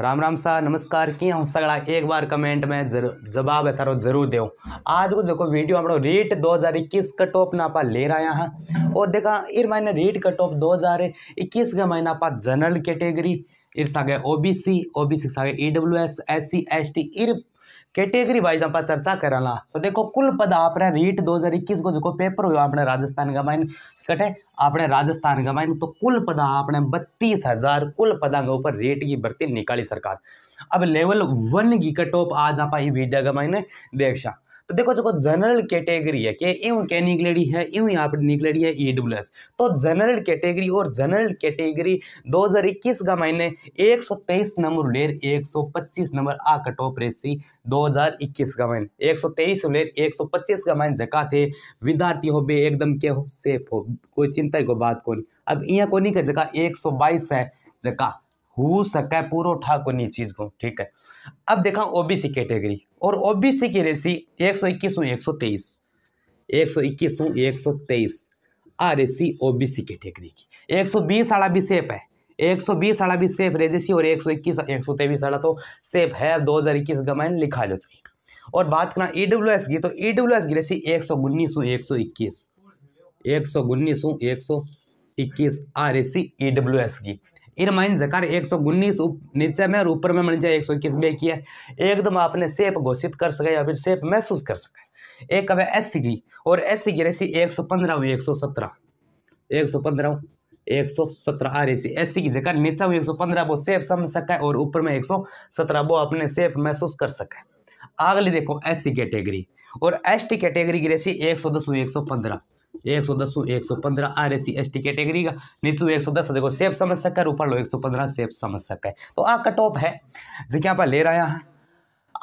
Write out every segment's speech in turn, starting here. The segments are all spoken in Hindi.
राम राम सा नमस्कार कि हूँ सगड़ा एक बार कमेंट में जरूर जवाब है थारो जरूर दो आज को जो वीडियो दो रीट 2021 कट ऑफ ना आप ले रहा है और देखा इर महीने रीट कट ऑफ 2021 के महीना आप general category O O B C इर E W S S C S T इर कैटेगरी वाइज आप चर्चा करा तो देखो कुल पद आपने रीट 2021 को जो पेपर हुआ अपने राजस्थान का माइन कटे अपने राजस्थान का माइन तो कुल पद आपने बत्तीस हजार कुल पदा के ऊपर रेट की भर्ती निकाली सरकार अब लेवल वन की कट आज आप वीडियो का मायने देख सा तो देखो जो जनरल कैटेगरी है के यूं निकले रही है यूं यहाँ पर निकले रही है ई डब्ल्यू एस तो जनरल कैटेगरी और जनरल कैटेगरी 2021 का मायने 123 नंबर लेर 125 नंबर आ कट ऑफ रेसी 2021 का मायने 123 लेर 125 का मायने जका थे विद्यार्थी हो बे एकदम के हो सेफ हो कोई चिंता को बात को नहीं अब यहाँ को नहीं का जगह 122 है जगह हो सके पूरा ठा को नहीं चीज़ को ठीक है अब देखा ओबीसी कैटेगरी और ओबीसी की रेसी एक सौ इक्कीस एक सौ तेईस एक सौ इक्कीस एक सौ तेईस आ रेसी ओ बी सी कैटेगरी की एक सौ बीस आड़ा भी सेफ है एक सौ बीस आड़ा भी सेफ रेजिसी और एक सौ इक्कीस एक सौ तेईस आड़ा तो सेफ है दो हज़ार इक्कीस का मैंने लिखा लो चाहिए और बात करना ई डब्ल्यू एस की तो ई डब्ल्यू एस की रेसी एक सौ उन्नीस एक सौ इक्कीस एक सौ उन्नीस एक सौ इक्कीस आ रेसी ई डब्ल्यू एस की इरमाइन जकार एक सौ उन्नीस नीचे में और ऊपर में मन जाए एक सौ इक्कीस बे की है एकदम आपने सेप घोषित कर सके या फिर सेप महसूस कर सके एक कब है एस की और एस की रेसी एक सौ पंद्रह हुई एक सौ सत्रह एक सौ पंद्रह एक सौ सत्रह आ रही एस सी की जगह नीचे हुई एक सौ पंद्रह वो सेप समझ सके और ऊपर में एक सौ सत्रह वो अपने सेप महसूस कर सके अगली देखो एस सी कैटेगरी और एस टी कैटेगरी की रेसी एक सौ दस हुई एक सौ पंद्रह एक सौ दस एक सौ पंद्रह आर S C S T category का नीचू एक सौ दस देखो सेफ समझ है ऊपर लो एक सौ पंद्रह सेफ समझ सकता है तो आ कट ऑफ है जिका पर ले रहा है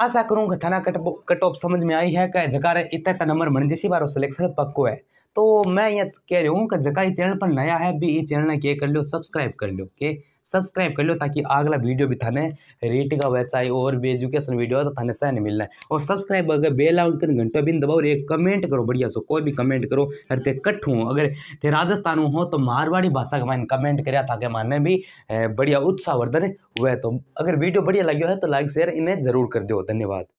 आशा करूँ कि थाना कट कट ऑफ समझ में आई है कि जगह इतना इतना नंबर मन जिसी बार सिलेक्शन पक्को है तो मैं ये कह रही हूँ कि जगह ये चैनल पर नया है भी ये चैनल ने क्या कर लो सब्सक्राइब कर लो के सब्सक्राइब कर लो ताकि अगला वीडियो भी थाने रेट का वैसा है और भी एजुकेशन वीडियो तो थाने सह नहीं मिलना है और सब्सक्राइब अगर बेल आउट कर घंटो बिन दबाओ और एक कमेंट करो बढ़िया सो कोई भी कमेंट करो अरे ते कट हूँ अगर ते राजस्थान हो तो मारवाड़ी भाषा का मैंने कमेंट कराया ताकि मारने भी बढ़िया उत्साहवर्धन हुआ तो अगर वीडियो बढ़िया लगे है तो लाइक शेयर इन्हें जरूर कर दो धन्यवाद